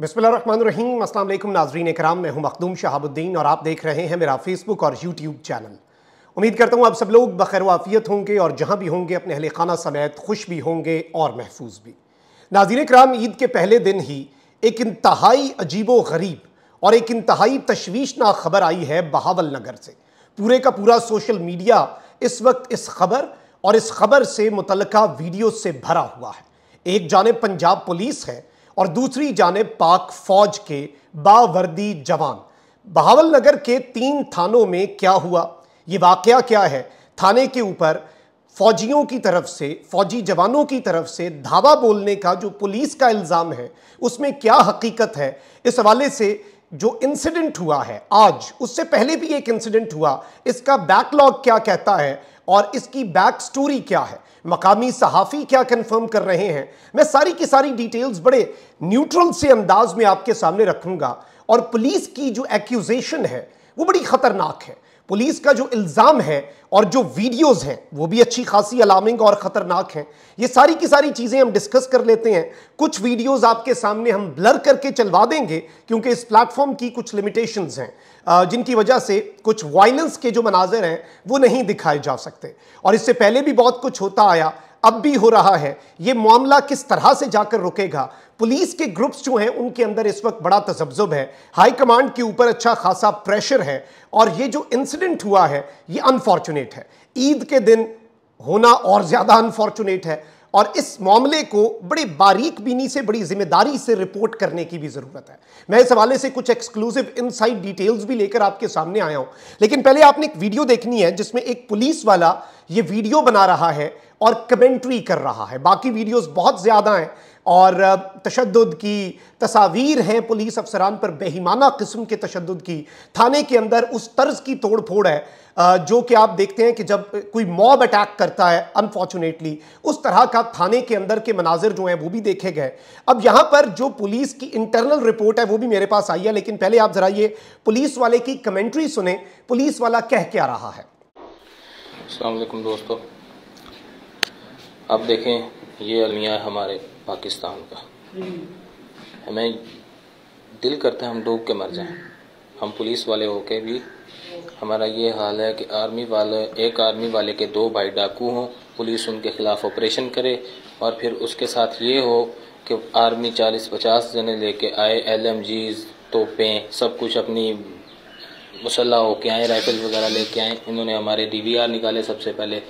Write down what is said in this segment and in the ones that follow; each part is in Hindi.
बिस्मिल्लाम असल नाजरीन कराम मैं हूँ मखदूम शहाबुद्दीन और आप देख रहे हैं मेरा फेसबुक और यूट्यूब चैनल उम्मीद करता हूँ आप सब लोग बखैर वाफियत होंगे और जहाँ भी होंगे अपने अहल खाना समेत खुश भी होंगे और महफूज भी नाजीन कराम ईद के पहले दिन ही एक इंतहाई अजीब व गरीब और एक इंतहाई तशवीशनाक खबर आई है बहावल नगर से पूरे का पूरा सोशल मीडिया इस वक्त इस खबर और इस खबर से मुतल वीडियो से भरा हुआ है एक जानब पंजाब पुलिस है और दूसरी जानब पाक फौज के बावर्दी जवान बहावल नगर के तीन थानों में क्या हुआ ये वाक़ क्या है थाने के ऊपर फौजियों की तरफ से फौजी जवानों की तरफ से धावा बोलने का जो पुलिस का इल्ज़ाम है उसमें क्या हकीकत है इस हवाले से जो इंसिडेंट हुआ है आज उससे पहले भी एक इंसिडेंट हुआ इसका बैकलॉग क्या कहता है और इसकी बैक स्टोरी क्या है मकामी सहाफ़ी क्या कंफर्म कर रहे हैं मैं सारी की सारी डिटेल्स बड़े न्यूट्रल से अंदाज में आपके सामने रखूंगा और पुलिस की जो एक्यूजेशन है वो बड़ी ख़तरनाक है पुलिस का जो इल्ज़ाम है और जो वीडियोस हैं वो भी अच्छी खासी अलार्मिंग और ख़तरनाक हैं ये सारी की सारी चीज़ें हम डिस्कस कर लेते हैं कुछ वीडियोस आपके सामने हम ब्लर करके चलवा देंगे क्योंकि इस प्लेटफॉर्म की कुछ लिमिटेशंस हैं जिनकी वजह से कुछ वायलेंस के जो मनाजर हैं वो नहीं दिखाए जा सकते और इससे पहले भी बहुत कुछ होता आया अब भी हो रहा है ये मामला किस तरह से जाकर रुकेगा पुलिस के ग्रुप्स जो हैं उनके अंदर इस वक्त बड़ा तजब्जुब है हाई कमांड के ऊपर अच्छा खासा प्रेशर है और ये जो इंसिडेंट हुआ है ये अनफॉर्चुनेट है ईद के दिन होना और ज़्यादा अनफॉर्चुनेट है और इस मामले को बड़ी बारीक बीनी से बड़ी जिम्मेदारी से रिपोर्ट करने की भी ज़रूरत है मैं इस हवाले से कुछ एक्सक्लूसिव इनसाइड डिटेल्स भी लेकर आपके सामने आया हूं लेकिन पहले आपने एक वीडियो देखनी है जिसमें एक पुलिस वाला ये वीडियो बना रहा है और कमेंट्री कर रहा है बाकी वीडियोस बहुत ज़्यादा हैं और तशद की तस्वीर हैं पुलिस अफसरान पर बेहिमाना किस्म के तशद की थाने के अंदर उस तर्ज की तोड़ फोड़ है जो कि आप देखते हैं कि जब कोई मॉब अटैक करता है अनफॉर्चुनेटली उस तरह का थाने के अंदर के मनाजिर जो हैं वो भी देखे गए अब यहाँ पर जो पुलिस की इंटरनल रिपोर्ट है वो भी मेरे पास आई है लेकिन पहले आप ज़रा ये पुलिस वाले की कमेंट्री सुने पुलिस वाला कह क्या रहा है दोस्तों अब देखें ये अलमिया हमारे पाकिस्तान का हमें दिल करता है हम डूब के मर जाएं हम पुलिस वाले होके भी हमारा ये हाल है कि आर्मी वाले एक आर्मी वाले के दो भाई डाकू हों पुलिस उनके खिलाफ ऑपरेशन करे और फिर उसके साथ ये हो कि आर्मी चालीस पचास जने लेके आए एल एम जीज तोपें सब कुछ अपनी मुसल्ह होके आए राइफल वगैरह लेके आए इन्होंने हमारे डी वी आर निकाले सबसे पहले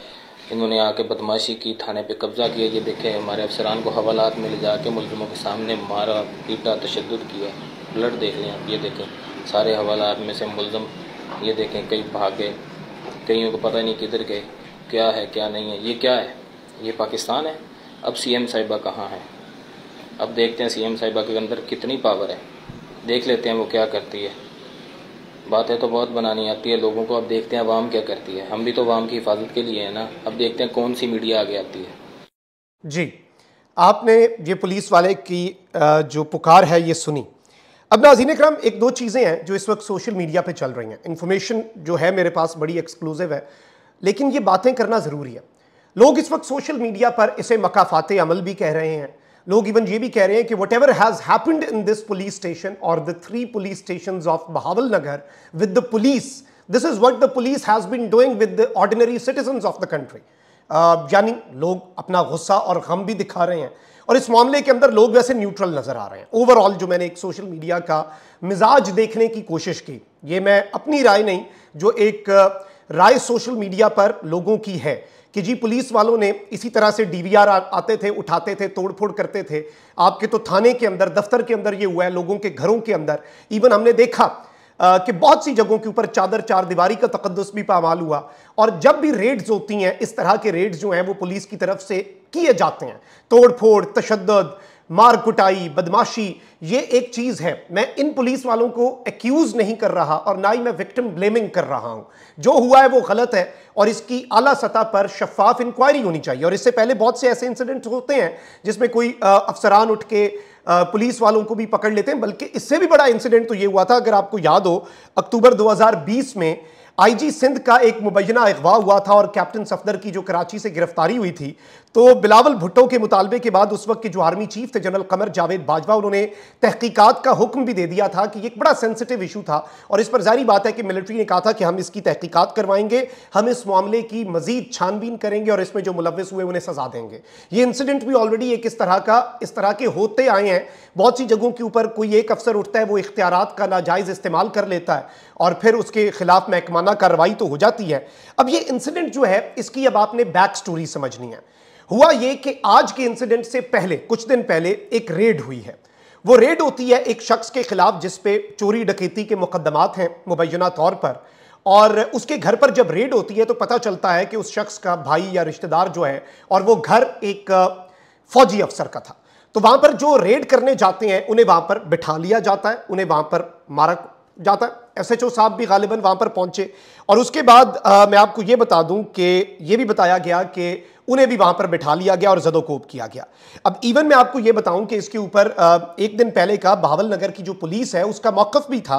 इन्होंने आके बदमाशी की थाने पे कब्जा किया ये देखें हमारे अफसरान को हवालात में ले जाके मुलजमों के सामने मारा पीटा तशद किया ब्लड देख लें ये देखें सारे हवालात में से मुलजम ये देखें कई भागे कईयों को पता नहीं किधर गए क्या है क्या नहीं है ये क्या है ये पाकिस्तान है अब सी एम साहिबा कहाँ है अब देखते हैं सी एम साहिबा के अंदर कितनी पावर है देख लेते हैं वो क्या करती है बातें तो बहुत बनानी आती है लोगों को अब देखते हैं अवाम क्या करती है हम भी तो अवाम की हिफाजत के लिए है ना अब देखते हैं कौन सी मीडिया आगे आती है जी आपने ये पुलिस वाले की जो पुकार है ये सुनी अब नाजीन क्रम एक दो चीज़ें हैं जो इस वक्त सोशल मीडिया पे चल रही हैं इन्फॉर्मेशन जो है मेरे पास बड़ी एक्सक्लूसिव है लेकिन ये बातें करना ज़रूरी है लोग इस वक्त सोशल मीडिया पर इसे मकाफात अमल भी कह रहे हैं लोग इवन ये भी कह रहे हैं कि what ever has happened in this police station और the three police station of Bahawalnagar with the police this is what the police has been doing with the ordinary citizen of the country यानी लोग अपना गुस्सा और गम भी दिखा रहे हैं और इस मामले के अंदर लोग वैसे न्यूट्रल नज़र आ रहे हैं ओवरऑल जो मैंने एक सोशल मीडिया का मिजाज देखने की कोशिश की ये मैं अपनी राय नहीं जो एक uh, राय सोशल मीडिया पर लोगों की है कि जी पुलिस वालों ने इसी तरह से डीवीआर आते थे उठाते थे तोड़फोड़ करते थे आपके तो थाने के अंदर दफ्तर के अंदर ये हुआ है लोगों के घरों के अंदर इवन हमने देखा कि बहुत सी जगहों के ऊपर चादर चार दीवारी का तकदस भी पामाल हुआ और जब भी रेड्स होती हैं इस तरह के रेड्स जो हैं वो पुलिस की तरफ से किए जाते हैं तोड़फोड़ तशद मार कुटाई बदमाशी ये एक चीज़ है मैं इन पुलिस वालों को एक्यूज़ नहीं कर रहा और ना ही मैं विक्टिम ब्लेमिंग कर रहा हूँ जो हुआ है वो गलत है और इसकी आला सतह पर शफाफ इंक्वायरी होनी चाहिए और इससे पहले बहुत से ऐसे इंसिडेंट होते हैं जिसमें कोई अफसरान उठ के पुलिस वालों को भी पकड़ लेते हैं बल्कि इससे भी बड़ा इंसिडेंट तो ये हुआ था अगर आपको याद हो अक्टूबर दो में आईजी सिंध का एक मुबैना अगवा हुआ था और कैप्टन सफदर की जो कराची से गिरफ्तारी हुई थी तो बिलावल भुट्टो के मुतालबे के बाद उस वक्त के जो आर्मी चीफ थे जनरल कमर जावेद बाजवा उन्होंने तहकीकत का हुक्म भी दे दिया था कि एक बड़ा सेंसिटिव इशू था और इस पर जारी बात है कि मिलिट्री ने कहा था कि हम इसकी तहकीकत करवाएंगे हम इस मामले की मजीद छानबीन करेंगे और इसमें जो मुलविस हुए उन्हें सजा देंगे ये इंसिडेंट भी ऑलरेडी एक इस तरह का इस तरह के होते आए हैं बहुत सी जगहों के ऊपर कोई एक अफसर उठता है वो इख्तियार का नाजायज़ इस्तेमाल कर लेता है और फिर उसके खिलाफ महकमान जुर्माना कार्रवाई तो हो जाती है अब ये इंसिडेंट जो है इसकी अब आपने बैक स्टोरी समझनी है हुआ ये कि आज के इंसिडेंट से पहले कुछ दिन पहले एक रेड हुई है वो रेड होती है एक शख्स के खिलाफ जिसपे चोरी डकैती के मुकदमात हैं मुबैना तौर पर और उसके घर पर जब रेड होती है तो पता चलता है कि उस शख्स का भाई या रिश्तेदार जो है और वो घर एक फौजी अफसर का था तो वहां पर जो रेड करने जाते हैं उन्हें वहां पर बिठा लिया जाता है उन्हें वहां पर मारा जाता है एसएचओ साहब भी गालिबा वहां पर पहुंचे और उसके बाद आ, मैं आपको ये बता दूं कि ये भी बताया गया कि उन्हें भी वहां पर बिठा लिया गया और जदोकोप किया गया अब इवन मैं आपको ये बताऊं कि इसके ऊपर एक दिन पहले का बहावल नगर की जो पुलिस है उसका मौकफ भी था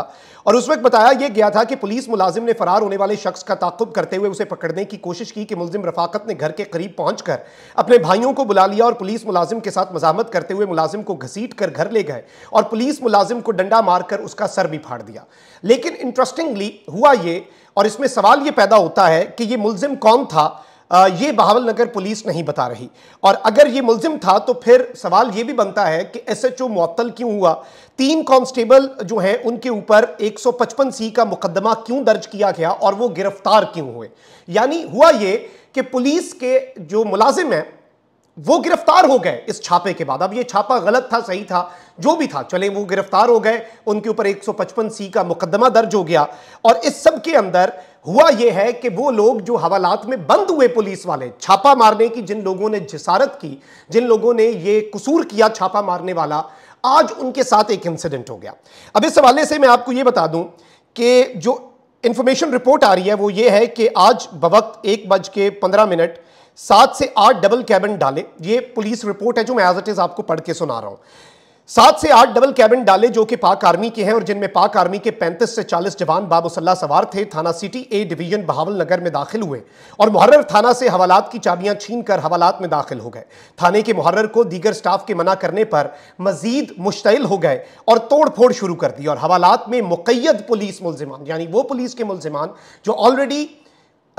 और उस वक्त बताया यह गया था कि पुलिस मुलाजिम ने फरार होने वाले शख्स का ताकुब करते हुए उसे पकड़ने की कोशिश की कि मुलिम रफाकत ने घर के करीब पहुंचकर अपने भाइयों को बुला लिया और पुलिस मुलाजिम के साथ मजामत करते हुए मुलाजिम को घसीट कर घर ले गए और पुलिस मुलाजिम को डंडा मारकर उसका सर भी फाड़ दिया लेकिन लेकिन इंटरेस्टिंगली हुआ ये और इसमें सवाल ये पैदा होता है कि ये मुलजिम कौन था ये बहावल नगर पुलिस नहीं बता रही और अगर ये मुलजिम था तो फिर सवाल ये भी बनता है कि एस एच ओ क्यों हुआ तीन कांस्टेबल जो हैं उनके ऊपर 155 सी का मुकदमा क्यों दर्ज किया गया और वो गिरफ्तार क्यों हुए यानी हुआ ये कि पुलिस के जो मुलाजिम हैं वो गिरफ्तार हो गए इस छापे के बाद अब ये छापा गलत था सही था जो भी था चले वो गिरफ्तार हो गए उनके ऊपर 155 सी का मुकदमा दर्ज हो गया और इस सब के अंदर हुआ ये है कि वो लोग जो हवालात में बंद हुए पुलिस वाले छापा मारने की जिन लोगों ने जिसारत की जिन लोगों ने ये कसूर किया छापा मारने वाला आज उनके साथ एक इंसिडेंट हो गया अब इस हवाले से मैं आपको ये बता दूं कि जो इंफॉर्मेशन रिपोर्ट आ रही है वो ये है कि आज बवक्त एक बज के पंद्रह मिनट सात से आठ डबल कैबिन डाले ये पुलिस रिपोर्ट है जो मैं एज इट इज आपको पढ़ के सुना रहा हूं सात से आठ डबल कैबिन डाले जो कि पाक आर्मी के हैं और जिनमें पाक आर्मी के 35 से 40 जवान बाबूसल्ला सवार थे थाना city A division Bahawalnagar में दाखिल हुए और मुहर्र थाना से हवालात की चाबियां छीन कर हवालात में दाखिल हो गए थाने के मुहर्र को दीगर स्टाफ के मना करने पर मजीद मुश्तिल हो गए और तोड़ शुरू कर दी और हवालात में मुकैद पुलिस मुलजमान यानी वो पुलिस के मुलजमान जो ऑलरेडी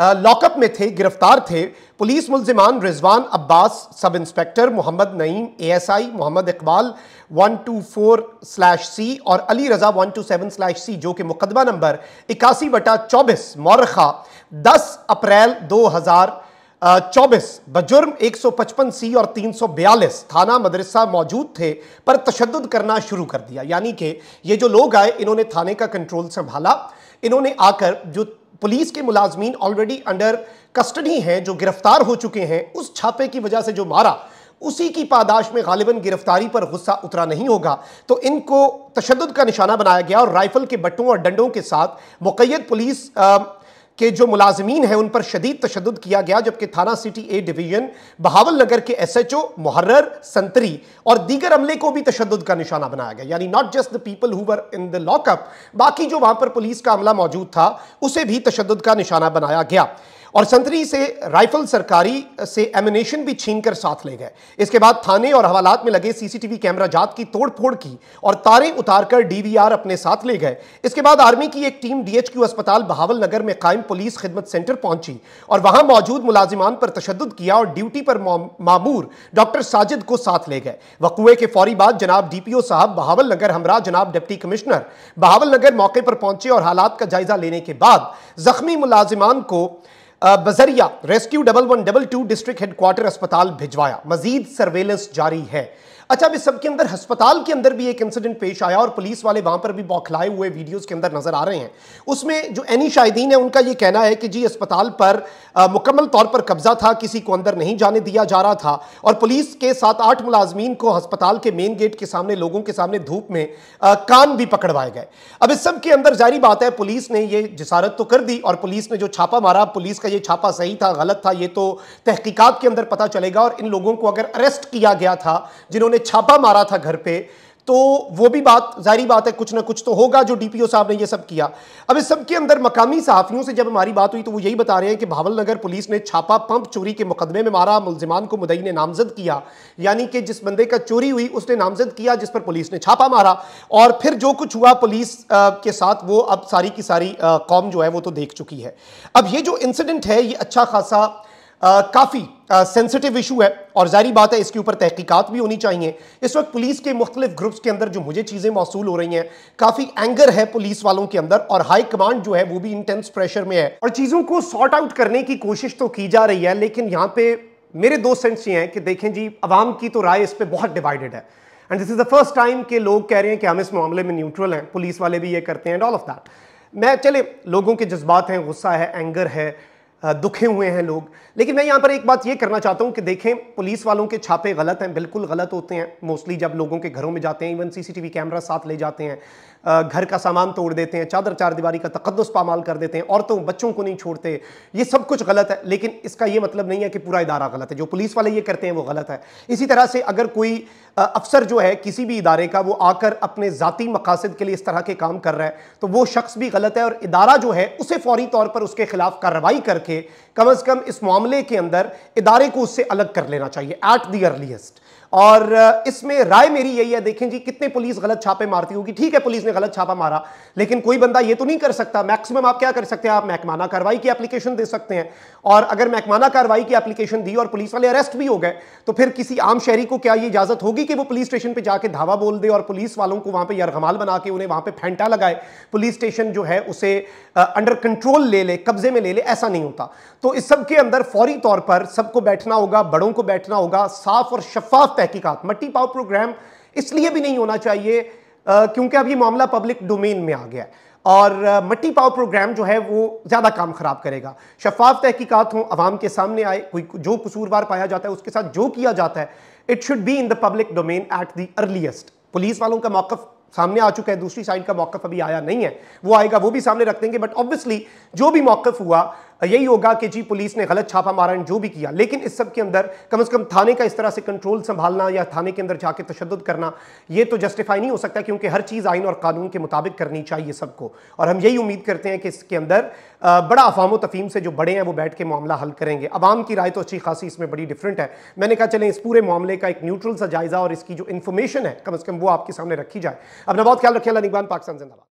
लॉकअप में थे गिरफ्तार थे police मुलजमान Rizwan Abbas sub inspector Mohammad Naeem ASI Mohammad Iqbal 124 slash C और अली रजा 127 स्लैश सी जो कि मुकदमा नंबर इक्यासी बटा चौबीस मौरखा दस अप्रैल हजार चौबीस बजुर्म 155 सी और 342 थाना मदरसा मौजूद थे पर तशद करना शुरू कर दिया यानी कि ये जो लोग आए इन्होंने थाने का कंट्रोल संभाला इन्होंने आकर जो पुलिस के मुलाजमीन ऑलरेडी अंडर कस्टडी हैं जो गिरफ्तार हो चुके हैं उस छापे की वजह से जो मारा उसी की पादाश में गालिबन गिरफ्तारी पर गुस्सा उतरा नहीं होगा तो इनको तशद का निशाना बनाया गया और राइफल के बट्टों और डंडों के साथ मुकैद पुलिस के जो मुलाजमीन हैं उन पर शदीद तशद किया गया जबकि थाना city A division Bahawalnagar के एस एच ओ मुहर्र संतरी और दीगर अमले को भी तशद का निशाना बनाया गया यानी not just the people who were in the lockup बाकी जो वहां पर पुलिस का अमला मौजूद था उसे भी तशद का निशाना बनाया गया और संतरी से राइफल सरकारी से एमिनेशन भी छीनकर साथ ले गए इसके बाद थाने और हवालात में लगे सीसीटीवी कैमरा जात की तोड़फोड़ की और तारे उतारकर डीवीआर अपने साथ ले गए इसके बाद आर्मी की एक टीम डीएचक्यू अस्पताल बहावल नगर में कायम पुलिस खिदमत सेंटर पहुंची और वहां मौजूद मुलाजिमान पर तशद किया और ड्यूटी पर मामूर डॉक्टर साजिद को साथ ले गए वकुए के फौरी बाद जनाब डीपीओ साहब बहावल नगर हमरा जनाब डिप्टी कमिश्नर बहावल नगर मौके पर पहुंचे और हालात का जायजा लेने के बाद जख्मी मुलाजिमान को बजरिया rescue double one double two district headquarter अस्पताल भिजवाया मजीद सर्वेलेंस जारी है अच्छा अब इस अंदर अस्पताल के अंदर भी एक इंसिडेंट पेश आया और पुलिस वाले वहां पर भी बौखलाए हुए वीडियोस के अंदर नजर आ रहे हैं उसमें जो एनी शाहिदीन है उनका ये कहना है कि जी अस्पताल पर मुकम्मल तौर पर कब्जा था किसी को अंदर नहीं जाने दिया जा रहा था और पुलिस के साथ आठ मुलाजमीन को अस्पताल के मेन गेट के सामने लोगों के सामने धूप में आ, कान भी पकड़वाए गए अब इस सब के अंदर जारी बात है पुलिस ने यह जसारत तो कर दी और पुलिस ने जो छापा मारा पुलिस का यह छापा सही था गलत था ये तो तहकीकत के अंदर पता चलेगा और इन लोगों को अगर अरेस्ट किया गया था जिन्होंने ने छापा मारा था घर पे तो वो भी बात जारी बात है कुछ ना कुछ तो होगा जो डीपीओ साहब ने ये सब किया अब इस सब के अंदर मकामी सहाफ़ियों से जब हमारी बात हुई तो वो यही बता रहे हैं कि भावल नगर पुलिस ने छापा पंप चोरी के मुकदमे में मारा मुलजिमान को मुदई ने नामजद किया यानी कि जिस बंदे का चोरी हुई उसने नामजद किया जिस पर पुलिस ने छापा मारा और फिर जो कुछ हुआ पुलिस के साथ वो अब सारी की सारी कौम जो है वो तो देख चुकी है अब ये जो इंसिडेंट है ये अच्छा खासा काफ़ी सेंसिटिव इशू है और जारी बात है इसके ऊपर तहकीकात भी होनी चाहिए इस वक्त पुलिस के मुख्तलिफ ग्रुप्स के अंदर जो मुझे चीज़ें मौसू हो रही हैं काफ़ी एंगर है पुलिस वालों के अंदर और हाई कमांड जो है वो भी इंटेंस प्रेशर में है और चीज़ों को सॉर्ट आउट करने की कोशिश तो की जा रही है लेकिन यहाँ पे मेरे दो सेंस ये हैं कि देखें जी आवाम की तो राय इस पर बहुत डिवाइडेड है and this is the first time के लोग कह रहे हैं कि हम इस मामले में न्यूट्रल हैं पुलिस वाले भी ये करते हैं एंड ऑल ऑफ दैट मैं चले लोगों के जज्बात हैं गुस्सा है एंगर है दुखे हुए हैं लोग लेकिन मैं यहाँ पर एक बात ये करना चाहता हूँ कि देखें पुलिस वालों के छापे गलत हैं बिल्कुल गलत होते हैं मोस्टली जब लोगों के घरों में जाते हैं इवन सीसीटीवी कैमरा साथ ले जाते हैं घर का सामान तोड़ देते हैं चादर चार दीवारी का तकदस पामाल कर देते हैं औरतों बच्चों को नहीं छोड़ते ये सब कुछ गलत है लेकिन इसका ये मतलब नहीं है कि पूरा इदारा गलत है जो पुलिस वाले ये करते हैं वो गलत है इसी तरह से अगर कोई अफसर जो है किसी भी इदारे का वो आकर अपने ज़ाती मकासद के लिए इस तरह के काम कर रहा है तो वो शख्स भी गलत है और इदारा जो है उसे फौरी तौर पर उसके खिलाफ कार्रवाई करके कम अज़ कम इस मामले के अंदर इदारे को उससे अलग कर लेना चाहिए एट दी अर्लीस्ट और इसमें राय मेरी यही है देखें जी कितने पुलिस गलत छापे मारती होगी ठीक है पुलिस ने गलत छापा मारा लेकिन कोई बंदा ये तो नहीं कर सकता मैक्सिमम आप क्या कर सकते हैं आप महकमाना कार्रवाई की एप्लीकेशन दे सकते हैं और अगर महकमाना कार्रवाई की एप्लीकेशन दी और पुलिस वाले अरेस्ट भी हो गए तो फिर किसी आम शहरी को क्या ये इजाजत होगी कि वो पुलिस स्टेशन पर जाकर धावा बोल दे और पुलिस वालों को वहां पर यरगमाल बना के उन्हें वहां पर फेंटा लगाए पुलिस स्टेशन जो है उसे अंडर कंट्रोल ले ले कब्जे में ले ले ऐसा नहीं होता तो इस सबके अंदर फौरी तौर पर सबको बैठना होगा बड़ों को बैठना होगा साफ और शफाफ तहकीकात मट्टी पाव प्रोग्राम इसलिए भी नहीं होना चाहिए क्योंकि अब ये मामला पब्लिक डोमेन में आ गया है और मट्टी पाव प्रोग्राम जो है वो ज़्यादा काम ख़राब करेगा शफाफ तहकीकत हों आवाम के सामने आए कोई जो कसूरवार पाया जाता है उसके साथ जो किया जाता है it should be in the public domain at the earliest police वालों का मौक़ सामने आ चुका है दूसरी साइड का मौक़ अभी आया नहीं है वो आएगा वो भी सामने रख देंगे बट ऑब्वियसली जो भी मौक़ हुआ यही होगा कि जी पुलिस ने गलत छापा मारा जो भी किया लेकिन इस सब के अंदर कम अज़ कम थाने का इस तरह से कंट्रोल संभालना या थाने के अंदर जाके तशद करना ये तो जस्टिफाई नहीं हो सकता क्योंकि हर चीज़ आइन और कानून के मुताबिक करनी चाहिए सबको और हम यही उम्मीद करते हैं कि इसके अंदर बड़ा अफाम तफीम से जो बड़े हैं वो बैठ के मामला हल करेंगे आवाम की राय तो अच्छी खासी इसमें बड़ी डिफरेंट है मैंने कहा चलें इस पूरे मामले का एक न्यूट्रल सा जायजा और इसकी जो इन्फॉर्मेशन है कम अज़ कम वो आपके सामने रखी जाए अपना बहुत ख्याल रखिए अल्लाह निगबान पाकिस्तान जिंदाबाद